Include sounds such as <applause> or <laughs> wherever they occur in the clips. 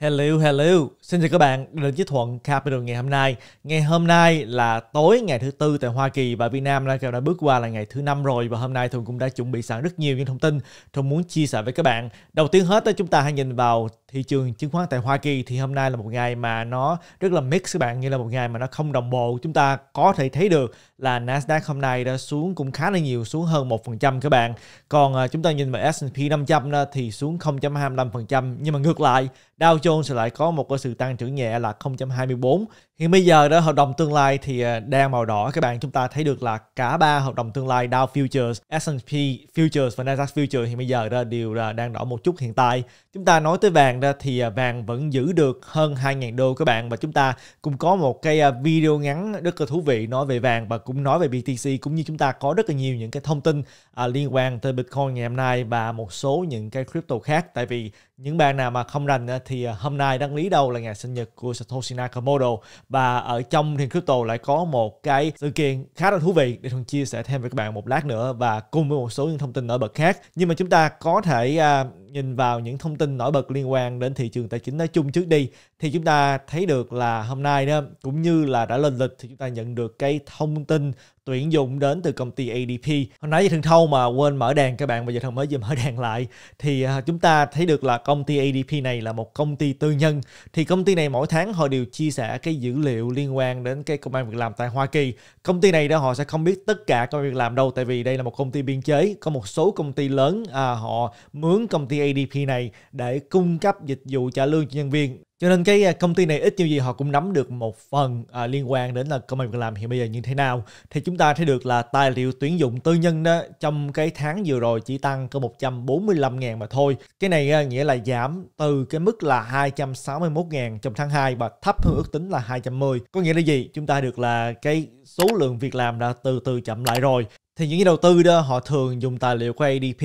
Hello, hello. Xin chào các bạn đến với Thuận Capital ngày hôm nay. Ngày hôm nay là tối ngày thứ tư tại Hoa Kỳ và Việt Nam đã đã bước qua là ngày thứ năm rồi và hôm nay Thuận cũng đã chuẩn bị sẵn rất nhiều những thông tin Thuận muốn chia sẻ với các bạn. Đầu tiên hết đó chúng ta hãy nhìn vào thị trường chứng khoán tại Hoa Kỳ thì hôm nay là một ngày mà nó rất là mix các bạn như là một ngày mà nó không đồng bộ. Chúng ta có thể thấy được là Nasdaq hôm nay đã xuống cũng khá là nhiều, xuống hơn 1% các bạn. Còn à, chúng ta nhìn vào S&P 500 thì xuống 0.25% nhưng mà ngược lại Dow Jones lại có một cái sự tăng trưởng nhẹ là 0.24. Hiện bây giờ đó hợp đồng tương lai thì à, đang màu đỏ các bạn chúng ta thấy được là cả ba hợp đồng tương lai Dow Futures, S&P Futures và Nasdaq Futures hiện bây giờ đó đều là đang đỏ một chút hiện tại. Chúng ta nói tới vàng ra thì à, vàng vẫn giữ được hơn 2.000 đô các bạn và chúng ta cũng có một cái à, video ngắn rất là thú vị nói về vàng và cũng nói về BTC cũng như chúng ta có rất là nhiều những cái thông tin liên quan tới Bitcoin ngày hôm nay và một số những cái crypto khác tại vì những bạn nào mà không rành thì à, hôm nay đăng lý đâu là ngày sinh nhật của Satoshi Nakamoto và ở trong Thiên Crypto lại có một cái sự kiện khá là thú vị để Thuận chia sẻ thêm với các bạn một lát nữa và cùng với một số những thông tin nổi bật khác nhưng mà chúng ta có thể à, nhìn vào những thông tin nổi bật liên quan đến thị trường tài chính nói chung trước đi thì chúng ta thấy được là hôm nay đó cũng như là đã lên lịch thì chúng ta nhận được cái thông tin tuyển dụng đến từ công ty ADP. Hôm nãy với Thường Thâu mà quên mở đèn các bạn bây giờ Thường mới vừa mở <laughs> đèn lại thì à, chúng ta thấy được là công ty ADP này là một công ty tư nhân thì công ty này mỗi tháng họ đều chia sẻ cái dữ liệu liên quan đến cái công an việc làm tại Hoa Kỳ. Công ty này đó họ sẽ không biết tất cả công việc làm đâu tại vì đây là một công ty biên chế có một số công ty lớn à, họ mướn công ty ADP này để cung cấp dịch vụ trả lương cho nhân viên. Cho nên cái à, công ty này ít nhiều gì họ cũng nắm được một phần à, liên quan đến là công việc làm hiện bây giờ như thế nào. Thì chúng ta thấy được là tài liệu tuyển dụng tư nhân đó trong cái tháng vừa rồi chỉ tăng có 145 ngàn mà thôi. Cái này à, nghĩa là giảm từ cái mức là 261 ngàn trong tháng 2 và thấp hơn ước tính là 210. Có nghĩa là gì? Chúng ta được là cái số lượng việc làm đã từ từ chậm lại rồi thì những nhà đầu tư đó họ thường dùng tài liệu của ADP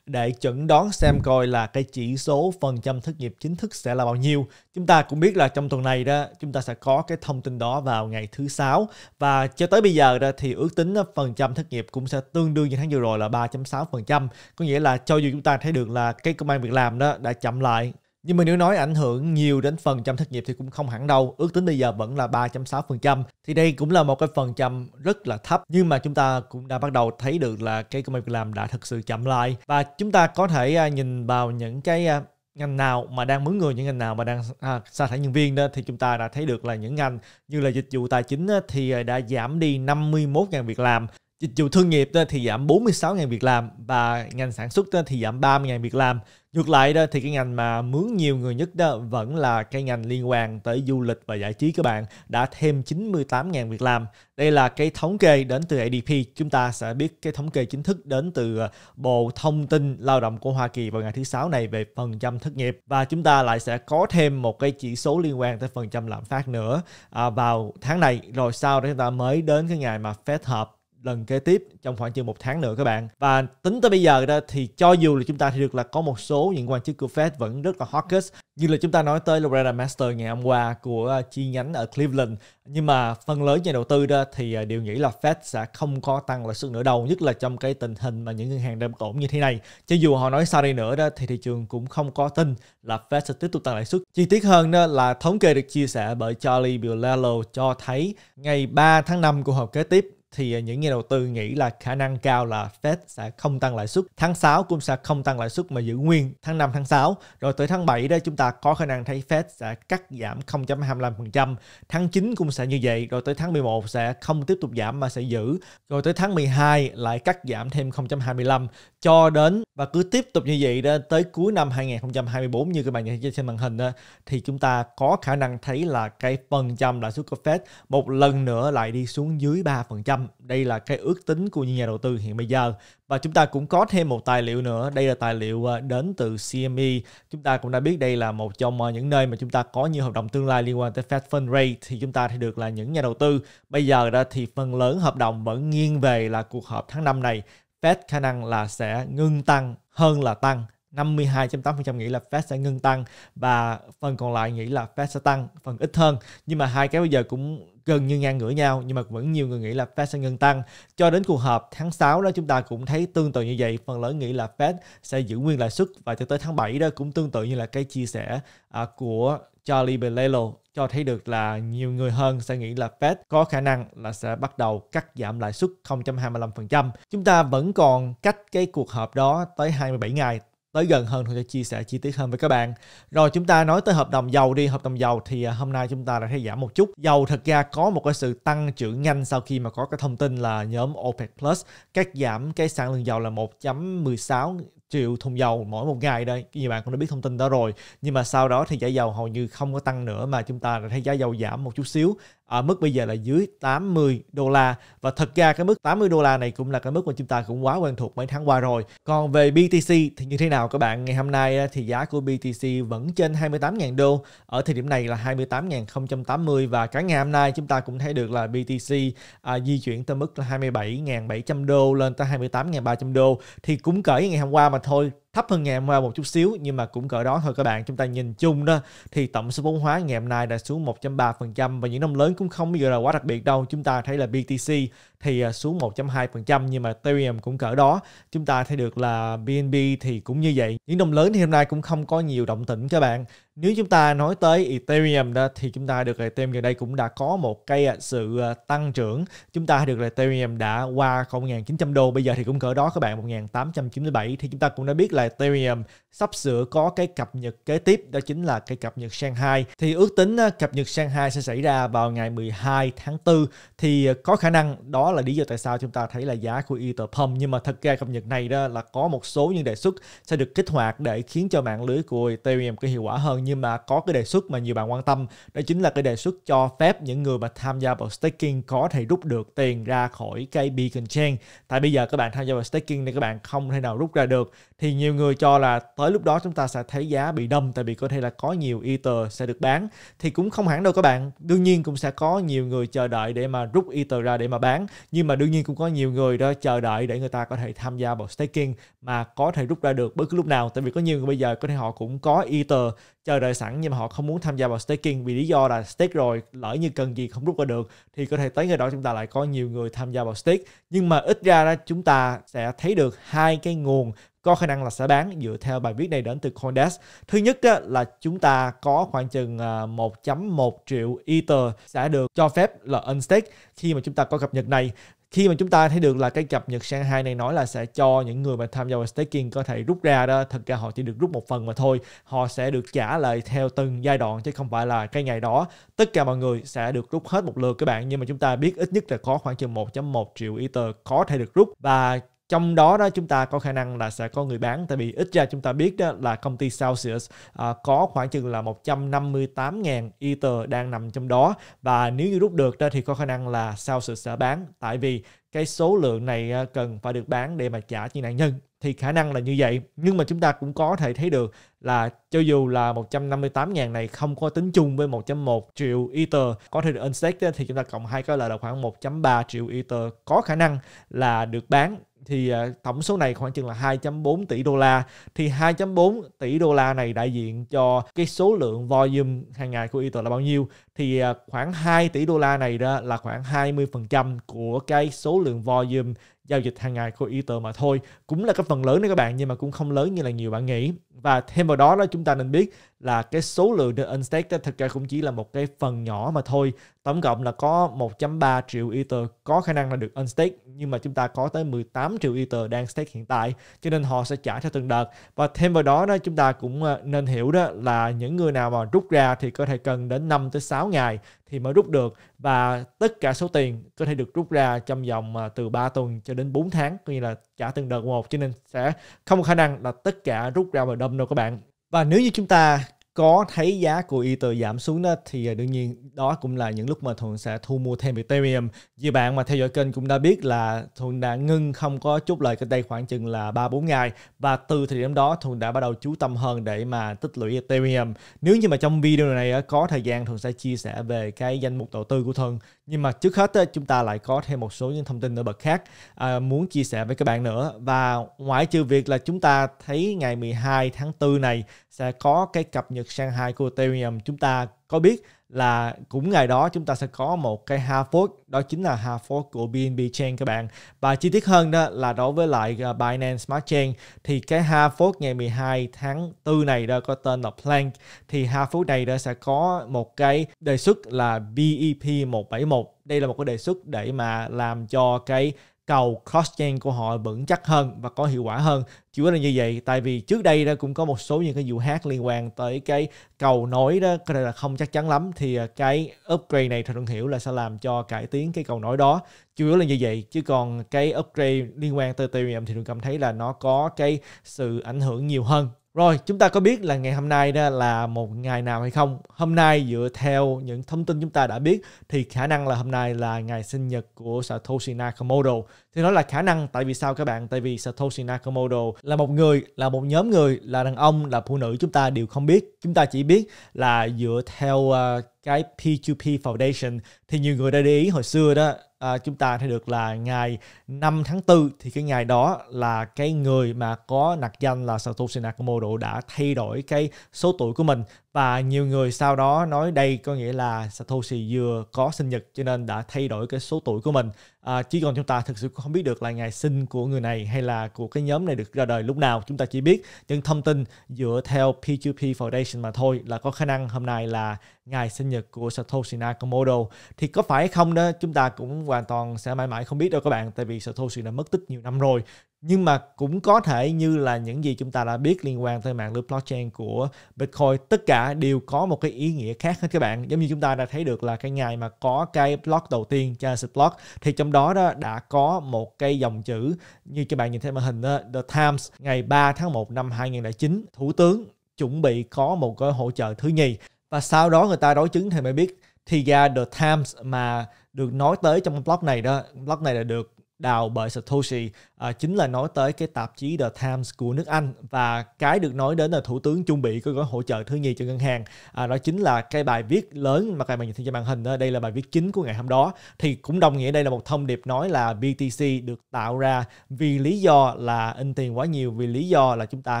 để chẩn đoán xem coi là cái chỉ số phần trăm thất nghiệp chính thức sẽ là bao nhiêu. Chúng ta cũng biết là trong tuần này đó chúng ta sẽ có cái thông tin đó vào ngày thứ sáu và cho tới bây giờ đó thì ước tính phần trăm thất nghiệp cũng sẽ tương đương như tháng vừa rồi là 3.6%. Có nghĩa là cho dù chúng ta thấy được là cái công an việc làm đó đã chậm lại nhưng mà nếu nói ảnh hưởng nhiều đến phần trăm thất nghiệp thì cũng không hẳn đâu. Ước tính bây giờ vẫn là 3.6%. Thì đây cũng là một cái phần trăm rất là thấp. Nhưng mà chúng ta cũng đã bắt đầu thấy được là cái công việc làm đã thực sự chậm lại. Và chúng ta có thể à, nhìn vào những cái à, ngành nào mà đang mướn người những ngành nào mà đang à, sa thải nhân viên đó thì chúng ta đã thấy được là những ngành như là dịch vụ tài chính thì à, đã giảm đi 51.000 việc làm Dịch vụ thương nghiệp thì giảm 46.000 việc làm và ngành sản xuất thì giảm 30.000 việc làm. Ngược lại đó thì cái ngành mà mướn nhiều người nhất đó vẫn là cái ngành liên quan tới du lịch và giải trí các bạn đã thêm 98.000 việc làm. Đây là cái thống kê đến từ ADP. Chúng ta sẽ biết cái thống kê chính thức đến từ ờ, Bộ Thông tin Lao động của Hoa Kỳ vào ngày thứ sáu này về phần trăm thất nghiệp và chúng ta lại sẽ có thêm một cái chỉ số liên quan tới phần trăm lạm phát nữa à, vào tháng này rồi sau đó chúng ta mới đến cái ngày mà Fed họp lần kế tiếp trong khoảng chừng một tháng nữa các bạn và tính tới bây giờ đó thì cho dù là chúng ta thì được là có một số những quan chức của Fed vẫn rất là hawkish như là chúng ta nói tới Loretta Master ngày hôm qua của à, chi nhánh ở Cleveland nhưng mà phần lớn nhà đầu tư đó thì à, đều nghĩ là Fed sẽ không có tăng lãi suất nữa đâu nhất là trong cái tình hình mà những ngân hàng đang ổn như thế này cho dù họ nói sao đi nữa đó thì thị trường cũng không có tin là Fed sẽ tiếp tục tăng lãi suất chi tiết hơn đó là thống kê được chia sẻ bởi Charlie Bielello cho thấy ngày 3 tháng 5 của họp kế tiếp thì à, những nhà đầu tư nghĩ là khả năng cao là Fed sẽ không tăng lãi suất. Tháng 6 cũng sẽ không tăng lãi suất mà giữ nguyên tháng 5 tháng 6. Rồi tới tháng 7 đây chúng ta có khả năng thấy Fed sẽ cắt giảm 0.25%. Tháng 9 cũng sẽ như vậy, rồi tới tháng 11 sẽ không tiếp tục giảm mà sẽ giữ. Rồi tới tháng 12 lại cắt giảm thêm 0.25 cho đến và cứ tiếp tục như vậy đó tới cuối năm 2024 như các bạn nhìn trên màn hình đó, thì chúng ta có khả năng thấy là cái phần trăm lãi suất của Fed một lần nữa lại đi xuống dưới 3%. Đây là cái ước tính của những nhà đầu tư hiện bây giờ. Và chúng ta cũng có thêm một tài liệu nữa, đây là tài liệu ờ, đến từ CME. Chúng ta cũng đã biết đây là một trong ờ, những nơi mà chúng ta có nhiều hợp đồng tương lai liên quan tới Fed Fund Rate thì chúng ta thấy được là những nhà đầu tư bây giờ đó thì phần lớn hợp đồng vẫn nghiêng về là cuộc họp tháng 5 này Fed khả năng là sẽ ngưng tăng hơn là tăng 52.8% nghĩ là Fed sẽ ngưng tăng và phần còn lại nghĩ là Fed sẽ tăng phần ít hơn nhưng mà hai cái bây giờ cũng gần như ngang ngửa nhau nhưng mà vẫn nhiều người nghĩ là Fed sẽ ngưng tăng cho đến cuộc họp tháng 6 đó chúng ta cũng thấy tương tự như vậy phần lớn nghĩ là Fed sẽ giữ nguyên lãi suất và cho tới tháng 7 đó cũng tương tự như là cái chia sẻ à, của cho Belelo cho thấy được là nhiều người hơn sẽ nghĩ là Fed có khả năng là sẽ bắt đầu cắt giảm lãi suất 0.25%. Chúng ta vẫn còn cách cái cuộc họp đó tới 27 ngày tới gần hơn tôi sẽ chia sẻ chi tiết hơn với các bạn. Rồi chúng ta nói tới hợp đồng dầu đi, hợp đồng dầu thì à, hôm nay chúng ta đã thấy giảm một chút. Dầu thật ra có một cái sự tăng trưởng nhanh sau khi mà có cái thông tin là nhóm OPEC Plus cắt giảm cái sản lượng dầu là 1.16 triệu thùng dầu mỗi một ngày đây nhiều bạn cũng đã biết thông tin đó rồi nhưng mà sau đó thì giá dầu hầu như không có tăng nữa mà chúng ta đã thấy giá dầu giảm một chút xíu ở mức bây giờ là dưới 80 đô la và thật ra cái mức 80 đô la này cũng là cái mức mà chúng ta cũng quá quen thuộc mấy tháng qua rồi còn về BTC thì như thế nào các bạn ngày hôm nay thì giá của BTC vẫn trên 28.000 đô ở thời điểm này là 28.080 và cả ngày hôm nay chúng ta cũng thấy được là BTC à, di chuyển tới mức là 27.700 đô lên tới 28.300 đô thì cũng cỡ ngày hôm qua mà thôi thấp hơn ngày hôm qua một chút xíu nhưng mà cũng cỡ đó thôi các bạn chúng ta nhìn chung đó thì tổng số vốn hóa ngày hôm nay đã xuống 1.3% và những năm lớn cũng không bao giờ là quá đặc biệt đâu chúng ta thấy là BTC thì à, xuống 1.2% nhưng mà Ethereum cũng cỡ đó chúng ta thấy được là BNB thì cũng như vậy những năm lớn thì hôm nay cũng không có nhiều động tĩnh các bạn nếu chúng ta nói tới Ethereum đó thì chúng ta được Ethereum gần đây cũng đã có một cây à, sự à, tăng trưởng chúng ta được là Ethereum đã qua 0.900 đô bây giờ thì cũng cỡ đó các bạn 1.897 thì chúng ta cũng đã biết là là Ethereum sắp sửa có cái cập nhật kế tiếp đó chính là cái cập nhật Shanghai thì ước tính à, cập nhật Shanghai sẽ xảy ra vào ngày 12 tháng 4 thì à, có khả năng đó là lý do tại sao chúng ta thấy là giá của Ether nhưng mà thật ra cập nhật này đó là có một số những đề xuất sẽ được kích hoạt để khiến cho mạng lưới của Ethereum có hiệu quả hơn nhưng mà có cái đề xuất mà nhiều bạn quan tâm đó chính là cái đề xuất cho phép những người mà tham gia vào staking có thể rút được tiền ra khỏi cái Beacon Chain tại bây giờ các bạn tham gia vào staking thì các bạn không thể nào rút ra được thì như nhiều người cho là tới lúc đó chúng ta sẽ thấy giá bị đâm tại vì có thể là có nhiều ether sẽ được bán thì cũng không hẳn đâu các bạn đương nhiên cũng sẽ có nhiều người chờ đợi để mà rút ether ra để mà bán nhưng mà đương nhiên cũng có nhiều người đó chờ đợi để người ta có thể tham gia vào staking mà có thể rút ra được bất cứ lúc nào tại vì có nhiều người bây giờ có thể họ cũng có ether chờ đợi sẵn nhưng mà họ không muốn tham gia vào staking vì lý do là stake rồi lỡ như cần gì không rút ra được thì có thể tới ngày đó chúng ta lại có nhiều người tham gia vào stake nhưng mà ít ra đó chúng ta sẽ thấy được hai cái nguồn có khả năng là sẽ bán dựa theo bài viết này đến từ CoinDesk. Thứ nhất là chúng ta có khoảng chừng 1.1 à, triệu Ether sẽ được cho phép là unstake khi mà chúng ta có cập nhật này khi mà chúng ta thấy được là cái cập nhật sang 2 này nói là sẽ cho những người mà tham gia vào staking có thể rút ra đó thật ra họ chỉ được rút một phần mà thôi họ sẽ được trả lại theo từng giai đoạn chứ không phải là cái ngày đó tất cả mọi người sẽ được rút hết một lượt các bạn nhưng mà chúng ta biết ít nhất là có khoảng chừng 1.1 triệu Ether có thể được rút và trong đó đó chúng ta có khả năng là sẽ có người bán tại vì ít ra chúng ta biết đó là công ty Celsius à, có khoảng chừng là 158.000 Ether đang nằm trong đó và nếu như rút được đó thì có khả năng là Celsius sẽ bán tại vì cái số lượng này à, cần phải được bán để mà trả cho nạn nhân thì khả năng là như vậy nhưng mà chúng ta cũng có thể thấy được là cho dù là 158.000 này không có tính chung với 1.1 triệu Ether có thể được unstake thì chúng ta cộng hai cái là khoảng 1.3 triệu Ether có khả năng là được bán thì à, tổng số này khoảng chừng là 2.4 tỷ đô la thì 2.4 tỷ đô la này đại diện cho cái số lượng volume hàng ngày của eToro là bao nhiêu thì à, khoảng 2 tỷ đô la này đó là khoảng 20% của cái số lượng volume giao dịch hàng ngày của Ether mà thôi. Cũng là cái phần lớn đấy các bạn nhưng mà cũng không lớn như là nhiều bạn nghĩ. Và thêm vào đó là chúng ta nên biết là cái số lượng được unstake thật ra cũng chỉ là một cái phần nhỏ mà thôi. Tổng cộng là có 1.3 triệu Ether có khả năng là được unstake nhưng mà chúng ta có tới 18 triệu Ether đang stake hiện tại cho nên họ sẽ trả theo từng đợt. Và thêm vào đó đó chúng ta cũng ờ, nên hiểu đó là những người nào mà rút ra thì có thể cần đến 5 tới 6 ngày thì mới rút được và tất cả số tiền có thể được rút ra trong vòng à, từ 3 tuần cho đến 4 tháng coi như là trả từng đợt một cho nên sẽ không có khả năng là tất cả rút ra vào đâm đâu các bạn và nếu như chúng ta có thấy giá của Ether giảm xuống đó thì à, đương nhiên đó cũng là những lúc mà Thuận sẽ thu mua thêm Ethereum. Như bạn mà theo dõi kênh cũng đã biết là Thuận đã ngưng không có chốt lời kênh đây khoảng chừng là 3-4 ngày và từ thời điểm đó Thuận đã bắt đầu chú tâm hơn để mà tích lũy Ethereum. Nếu như mà trong video này có thời gian Thuận sẽ chia sẻ về cái danh mục đầu tư của Thuận. Nhưng mà trước hết chúng ta lại có thêm một số những thông tin nổi bật khác à, muốn chia sẻ với các bạn nữa và ngoại trừ việc là chúng ta thấy ngày 12 tháng 4 này sẽ có cái cập nhật Shanghai của Ethereum chúng ta có biết là cũng ngày đó chúng ta sẽ có một cái hard fork đó chính là hard fork của BNB Chain các bạn và chi tiết hơn đó là đối với lại ờ, Binance Smart Chain thì cái hard fork ngày 12 tháng 4 này đó có tên là Plank thì hard fork này đó sẽ có một cái đề xuất là BEP 171 đây là một cái đề xuất để mà làm cho cái cầu cross chain của họ vững chắc hơn và có hiệu quả hơn chủ yếu là như vậy tại vì trước đây đó cũng có một số những cái vụ hát liên quan tới cái cầu nối đó có thể là không chắc chắn lắm thì à, cái upgrade này thuận hiểu là sẽ làm cho cải tiến cái cầu nối đó chủ yếu là như vậy chứ còn cái upgrade liên quan tới Ethereum thì tôi cảm thấy là nó có cái sự ảnh hưởng nhiều hơn rồi, chúng ta có biết là ngày hôm nay đó là một ngày nào hay không? Hôm nay dựa theo những thông tin chúng ta đã biết thì khả năng là hôm nay là ngày sinh nhật của Satoshi Nakamoto thì nó là khả năng tại vì sao các bạn tại vì Satoshi Nakamoto là một người là một nhóm người là đàn ông là phụ nữ chúng ta đều không biết chúng ta chỉ biết là dựa theo uh, cái P2P Foundation thì nhiều người đã để ý hồi xưa đó à, chúng ta thấy được là ngày 5 tháng 4 thì cái ngày đó là cái người mà có nặc danh là Satoshi Nakamoto đã thay đổi cái số tuổi của mình và nhiều người sau đó nói đây có nghĩa là Satoshi vừa có sinh nhật cho nên đã thay đổi cái số tuổi của mình à, chứ còn chúng ta thực sự không biết được là ngày sinh của người này hay là của cái nhóm này được ra đời lúc nào chúng ta chỉ biết những thông tin dựa theo P2P Foundation mà thôi là có khả năng hôm nay là ngày sinh nhật của Satoshi Nakamoto thì có phải không đó chúng ta cũng hoàn toàn sẽ mãi mãi không biết đâu các bạn tại vì Satoshi đã mất tích nhiều năm rồi nhưng mà cũng có thể như là những gì chúng ta đã biết liên quan tới mạng lưới blockchain của Bitcoin tất cả đều có một cái ý nghĩa khác hết các bạn giống như chúng ta đã thấy được là cái ngày mà có cái block đầu tiên Genesis block thì trong đó đó đã có một cái dòng chữ như các bạn nhìn thấy màn hình đó, The Times ngày 3 tháng 1 năm 2009 Thủ tướng chuẩn bị có một cái hỗ trợ thứ nhì và sau đó người ta đối chứng thì mới biết thì ra The Times mà được nói tới trong blog này đó blog này là được đào bởi Satoshi à, chính là nói tới cái tạp chí The Times của nước Anh và cái được nói đến là thủ tướng chuẩn bị cái gói hỗ trợ thứ nhì cho ngân hàng à, đó chính là cái bài viết lớn mà các bạn nhìn thấy trên màn hình đó, đây là bài viết chính của ngày hôm đó thì cũng đồng nghĩa đây là một thông điệp nói là BTC được tạo ra vì lý do là in tiền quá nhiều vì lý do là chúng ta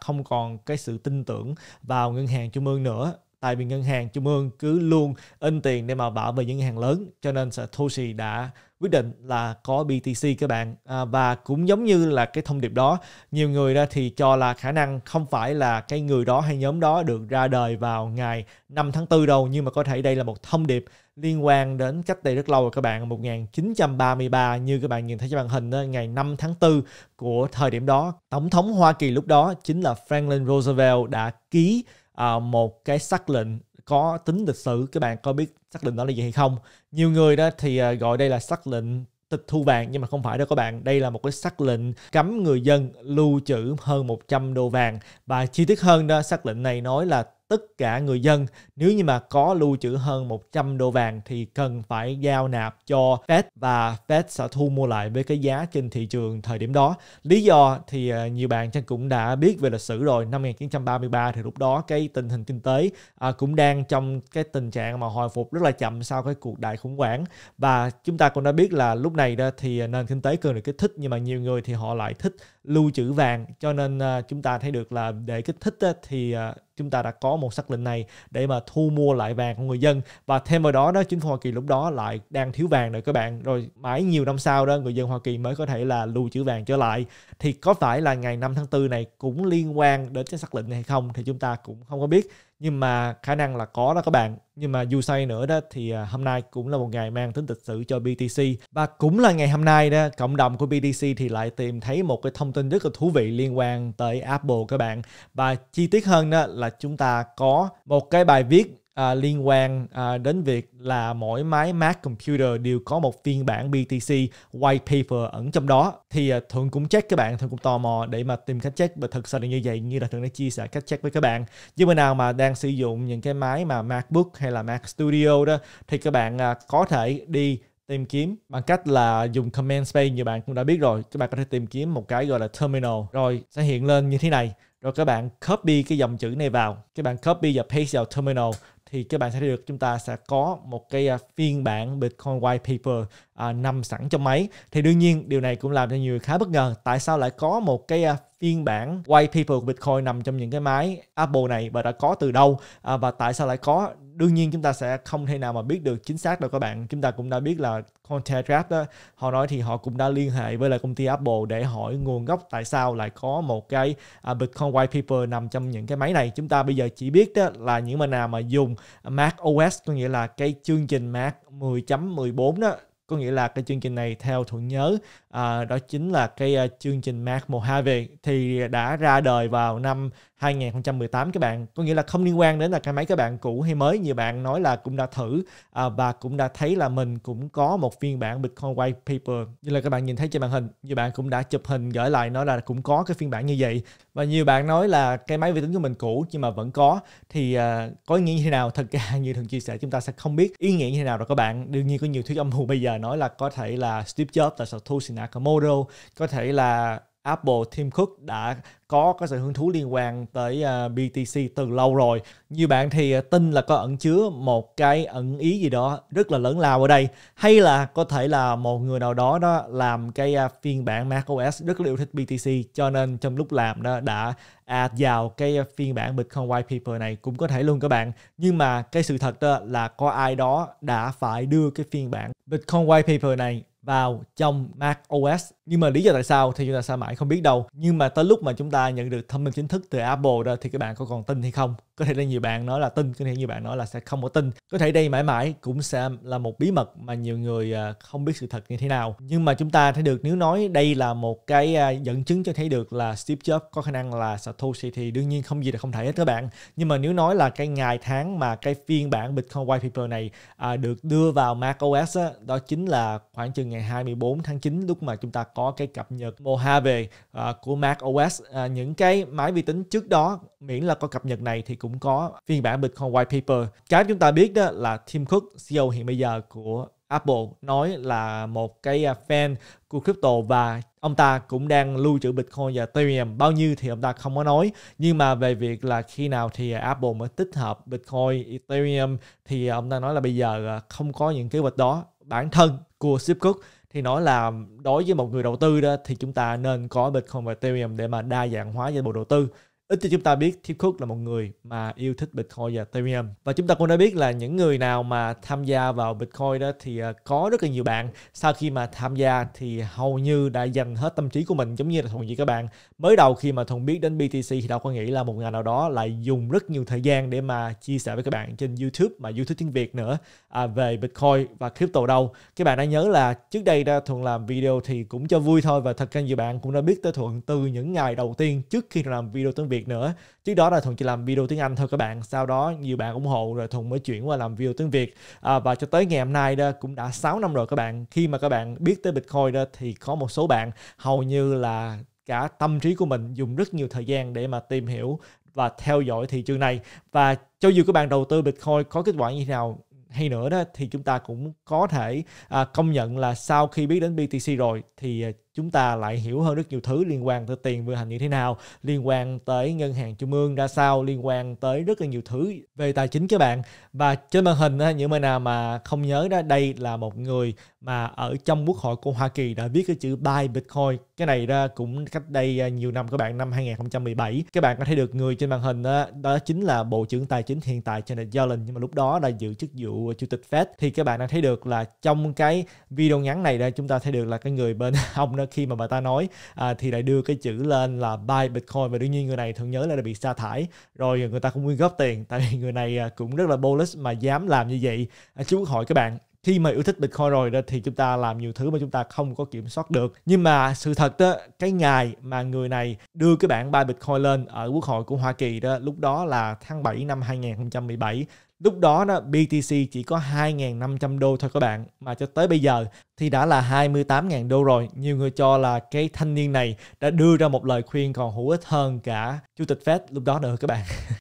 không còn cái sự tin tưởng vào ngân hàng trung ương nữa tại vì ngân hàng trung ương cứ luôn in tiền để mà bảo vệ những ngân hàng lớn cho nên Satoshi đã quyết định là có BTC các bạn à, và cũng giống như là cái thông điệp đó nhiều người ra thì cho là khả năng không phải là cái người đó hay nhóm đó được ra đời vào ngày 5 tháng 4 đâu nhưng mà có thể đây là một thông điệp liên quan đến cách đây rất lâu rồi các bạn 1933 như các bạn nhìn thấy trên màn hình đó, ngày 5 tháng 4 của thời điểm đó tổng thống Hoa Kỳ lúc đó chính là Franklin Roosevelt đã ký uh, một cái xác lệnh có tính lịch sử các bạn có biết xác lệnh đó là gì hay không nhiều người đó thì uh, gọi đây là xác lệnh tịch thu vàng nhưng mà không phải đâu các bạn đây là một cái sắc lệnh cấm người dân lưu trữ hơn 100 đô vàng và chi tiết hơn đó sắc lệnh này nói là tất cả người dân nếu như mà có lưu trữ hơn 100 đô vàng thì cần phải giao nạp cho Fed và Fed sẽ thu mua lại với cái giá trên thị trường thời điểm đó. Lý do thì ờ, nhiều bạn chắc cũng đã biết về lịch sử rồi, năm 1933 thì lúc đó cái tình hình kinh tế à, cũng đang trong cái tình trạng mà hồi phục rất là chậm sau cái cuộc đại khủng hoảng và chúng ta cũng đã biết là lúc này đó thì nền kinh tế cần được kích thích nhưng mà nhiều người thì họ lại thích lưu trữ vàng cho nên uh, chúng ta thấy được là để kích thích á, thì uh, chúng ta đã có một sắc lệnh này để mà thu mua lại vàng của người dân và thêm vào đó đó chính phủ Hoa Kỳ lúc đó lại đang thiếu vàng rồi các bạn rồi mãi nhiều năm sau đó người dân Hoa Kỳ mới có thể là lưu trữ vàng trở lại thì có phải là ngày 5 tháng 4 này cũng liên quan đến cái sắc lệnh này hay không thì chúng ta cũng không có biết nhưng mà khả năng là có đó các bạn nhưng mà dù say nữa đó thì à, hôm nay cũng là một ngày mang tính lịch sử cho BTC và cũng là ngày hôm nay đó cộng đồng của BTC thì lại tìm thấy một cái thông tin rất là thú vị liên quan tới Apple các bạn và chi tiết hơn đó là chúng ta có một cái bài viết à, liên quan à, đến việc là mỗi máy Mac computer đều có một phiên bản BTC white paper ẩn trong đó thì à, thuận cũng check các bạn thường cũng tò mò để mà tìm cách check và thực sự là như vậy như là thường đã chia sẻ cách check với các bạn với người nào mà đang sử dụng những cái máy mà MacBook hay là Mac Studio đó thì các bạn à, có thể đi tìm kiếm bằng cách là dùng command space như bạn cũng đã biết rồi các bạn có thể tìm kiếm một cái gọi là terminal rồi sẽ hiện lên như thế này rồi các bạn copy cái dòng chữ này vào các bạn copy và paste vào terminal thì các bạn sẽ thấy được chúng ta sẽ có một cái à, phiên bản Bitcoin white paper à, nằm sẵn trong máy thì đương nhiên điều này cũng làm cho nhiều người khá bất ngờ tại sao lại có một cái à, phiên bản white paper của Bitcoin nằm trong những cái máy Apple này và đã có từ đâu à, và tại sao lại có đương nhiên chúng ta sẽ không thể nào mà biết được chính xác đâu các bạn chúng ta cũng đã biết là Contagraph đó họ nói thì họ cũng đã liên hệ với lại công ty Apple để hỏi nguồn gốc tại sao lại có một cái uh, Bitcoin white paper nằm trong những cái máy này chúng ta bây giờ chỉ biết đó là những mà nào mà dùng Mac OS có nghĩa là cái chương trình Mac 10.14 đó có nghĩa là cái chương trình này theo thuận nhớ à, đó chính là cái uh, chương trình Mark Mojave thì đã ra đời vào năm 2018 các bạn có nghĩa là không liên quan đến là cái máy các bạn cũ hay mới nhiều bạn nói là cũng đã thử à, và cũng đã thấy là mình cũng có một phiên bản Bitcoin white paper như là các bạn nhìn thấy trên màn hình nhiều bạn cũng đã chụp hình gửi lại nói là cũng có cái phiên bản như vậy và nhiều bạn nói là cái máy vi tính của mình cũ nhưng mà vẫn có thì à, có ý nghĩa như thế nào thật ra <laughs> như thường chia sẻ chúng ta sẽ không biết ý nghĩa như thế nào rồi các bạn đương nhiên có nhiều thuyết âm mưu bây giờ nói là có thể là Steve Jobs là Satoshi Nakamoto có thể là Apple Tim Cook đã có cái sự hứng thú liên quan tới ờ, BTC từ lâu rồi. Như bạn thì ờ, tin là có ẩn chứa một cái ẩn ý gì đó rất là lớn lao ở đây hay là có thể là một người nào đó đó làm cái ờ, phiên bản macOS rất là yêu thích BTC cho nên trong lúc làm đó đã add vào cái phiên bản Bitcoin White Paper này cũng có thể luôn các bạn. Nhưng mà cái sự thật đó là có ai đó đã phải đưa cái phiên bản Bitcoin White Paper này vào trong Mac OS nhưng mà lý do tại sao thì chúng ta sẽ mãi không biết đâu nhưng mà tới lúc mà chúng ta nhận được thông tin chính thức từ Apple đó thì các bạn có còn tin hay không có thể là nhiều bạn nói là tin có thể nhiều bạn nói là sẽ không có tin có thể đây mãi mãi cũng sẽ là một bí mật mà nhiều người à, không biết sự thật như thế nào nhưng mà chúng ta thấy được nếu nói đây là một cái à, dẫn chứng cho thấy được là Steve Jobs có khả năng là Satoshi thì đương nhiên không gì là không thể hết các bạn nhưng mà nếu nói là cái ngày tháng mà cái phiên bản Bitcoin White Paper này à, được đưa vào macOS đó, đó chính là khoảng chừng ngày 24 tháng 9 lúc mà chúng ta có có cái cập nhật Mojave à, của macOS à, những cái máy vi tính trước đó miễn là có cập nhật này thì cũng có phiên bản Bitcoin White Paper cái chúng ta biết đó là Tim Cook CEO hiện bây giờ của Apple nói là một cái à, fan của crypto và ông ta cũng đang lưu trữ Bitcoin và Ethereum bao nhiêu thì ông ta không có nói nhưng mà về việc là khi nào thì Apple mới tích hợp Bitcoin Ethereum thì ông ta nói là bây giờ à, không có những kế hoạch đó bản thân của Steve Cook thì nói là đối với một người đầu tư đó thì chúng ta nên có Bitcoin và Ethereum để mà đa dạng hóa danh bộ đầu tư ít thì chúng ta biết Tim Cook là một người mà yêu thích Bitcoin và Ethereum và chúng ta cũng đã biết là những người nào mà tham gia vào Bitcoin đó thì ờ, có rất là nhiều bạn sau khi mà tham gia thì hầu như đã dành hết tâm trí của mình giống như là Thuận vậy các bạn mới đầu khi mà Thuận biết đến BTC thì đâu có nghĩ là một ngày nào đó lại dùng rất nhiều thời gian để mà chia sẻ với các bạn trên YouTube mà YouTube tiếng Việt nữa à, về Bitcoin và crypto đâu các bạn đã nhớ là trước đây ra Thuận làm video thì cũng cho vui thôi và thật ra nhiều bạn cũng đã biết tới Thuận từ những ngày đầu tiên trước khi làm video tiếng Việt Việt nữa trước đó là thuận chỉ làm video tiếng Anh thôi các bạn sau đó nhiều bạn ủng hộ rồi thuận mới chuyển qua làm video tiếng Việt à, và cho tới ngày hôm nay đó cũng đã 6 năm rồi các bạn khi mà các bạn biết tới Bitcoin đó thì có một số bạn hầu như là cả tâm trí của mình dùng rất nhiều thời gian để mà tìm hiểu và theo dõi thị trường này và cho dù các bạn đầu tư Bitcoin có kết quả như thế nào hay nữa đó thì chúng ta cũng có thể à, công nhận là sau khi biết đến BTC rồi thì à, chúng ta lại hiểu hơn rất nhiều thứ liên quan tới tiền vận hành như thế nào, liên quan tới ngân hàng trung ương ra sao, liên quan tới rất là nhiều thứ về tài chính các bạn. Và trên màn hình những người nào mà không nhớ đó, đây là một người mà ở trong quốc hội của Hoa Kỳ đã viết cái chữ buy Bitcoin. Cái này ra cũng cách đây à, nhiều năm các bạn năm 2017. Các bạn có thể được người trên màn hình đó, đó chính là Bộ trưởng Tài chính hiện tại Janet Yellen nhưng mà lúc đó là giữ chức vụ Chủ tịch Fed thì các bạn đang thấy được là trong cái video ngắn này đây chúng ta thấy được là cái người bên <laughs> ông đó khi mà bà ta nói à, thì lại đưa cái chữ lên là buy bitcoin và đương nhiên người này thường nhớ là đã bị sa thải rồi người ta cũng nguyên góp tiền tại vì người này à, cũng rất là bullish mà dám làm như vậy à, chú hỏi các bạn khi mà yêu thích Bitcoin rồi đó thì chúng ta làm nhiều thứ mà chúng ta không có kiểm soát được. Nhưng mà sự thật đó, cái ngày mà người này đưa cái bản buy Bitcoin lên ở Quốc hội của Hoa Kỳ đó, lúc đó là tháng 7 năm 2017 Lúc đó đó BTC chỉ có 2.500 đô thôi các bạn mà cho tới bây giờ thì đã là 28.000 đô rồi. Nhiều người cho là cái thanh niên này đã đưa ra một lời khuyên còn hữu ích hơn cả Chủ tịch Fed lúc đó nữa các bạn. <laughs>